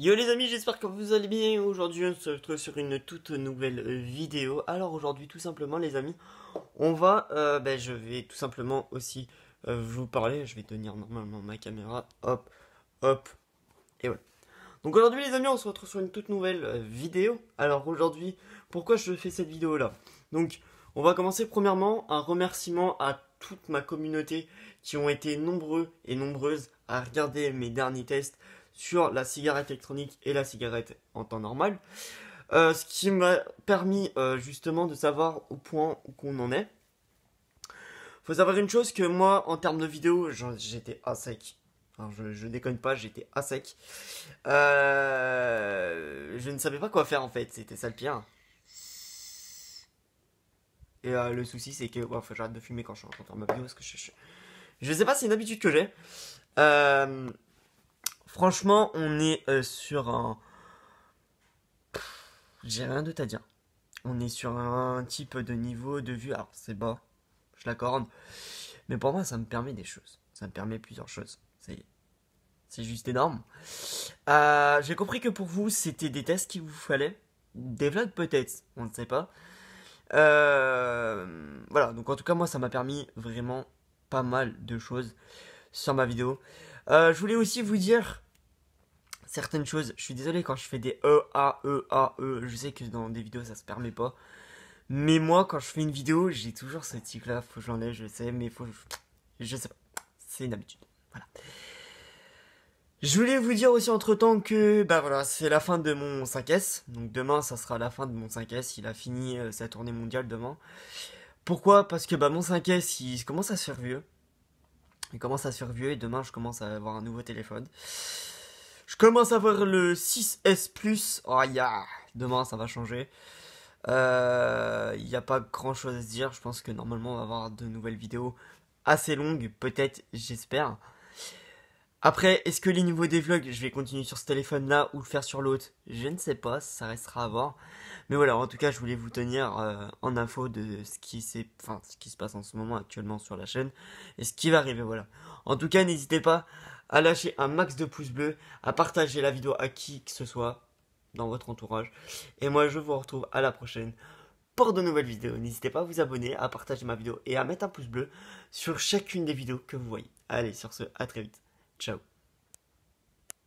Yo les amis, j'espère que vous allez bien. Aujourd'hui, on se retrouve sur une toute nouvelle vidéo. Alors aujourd'hui, tout simplement les amis, on va... Euh, ben, je vais tout simplement aussi euh, vous parler. Je vais tenir normalement ma caméra. Hop, hop. Et voilà. Donc aujourd'hui les amis, on se retrouve sur une toute nouvelle euh, vidéo. Alors aujourd'hui, pourquoi je fais cette vidéo là Donc, on va commencer premièrement un remerciement à toute ma communauté qui ont été nombreux et nombreuses à regarder mes derniers tests sur la cigarette électronique et la cigarette en temps normal. Euh, ce qui m'a permis euh, justement de savoir au point où qu'on en est. Faut savoir une chose que moi, en termes de vidéo, j'étais à sec. je, déconne pas, j'étais à sec. Euh, je ne savais pas quoi faire en fait, c'était ça le pire. Et le souci, c'est que je j'arrête de fumer quand je suis en ma vidéo parce que je, je, sais pas, c'est une habitude que j'ai. Franchement, on est euh, sur un. J'ai rien de à dire. On est sur un type de niveau de vue. Alors, c'est bas, je l'accorde. Mais pour moi, ça me permet des choses. Ça me permet plusieurs choses. C'est, c'est juste énorme. Euh, j'ai compris que pour vous, c'était des tests qu'il vous fallait. Des vlogs, peut-être. On ne sait pas. Euh, voilà. Donc, en tout cas, moi, ça m'a permis vraiment pas mal de choses sur ma vidéo. Euh, je voulais aussi vous dire certaines choses. Je suis désolé quand je fais des E, A, E, A, E. Je sais que dans des vidéos ça se permet pas. Mais moi, quand je fais une vidéo, j'ai toujours ce tic là. Faut que j'enlève, je sais, mais faut. Je sais pas. C'est une habitude. Voilà. Je voulais vous dire aussi entre temps que bah voilà c'est la fin de mon 5S donc demain ça sera la fin de mon 5S il a fini euh, sa tournée mondiale demain pourquoi parce que bah mon 5S il commence à se faire vieux il commence à vieux et demain je commence à avoir un nouveau téléphone. Je commence à avoir le 6S Plus. Oh Demain ça va changer. Il euh, n'y a pas grand chose à se dire. Je pense que normalement on va avoir de nouvelles vidéos assez longues. Peut-être, j'espère. Après, est-ce que les niveaux des vlogs, je vais continuer sur ce téléphone-là ou le faire sur l'autre Je ne sais pas, ça restera à voir. Mais voilà, en tout cas, je voulais vous tenir euh, en info de ce qui, ce qui se passe en ce moment actuellement sur la chaîne et ce qui va arriver, voilà. En tout cas, n'hésitez pas à lâcher un max de pouces bleus, à partager la vidéo à qui que ce soit dans votre entourage. Et moi, je vous retrouve à la prochaine pour de nouvelles vidéos. N'hésitez pas à vous abonner, à partager ma vidéo et à mettre un pouce bleu sur chacune des vidéos que vous voyez. Allez, sur ce, à très vite. Ciao.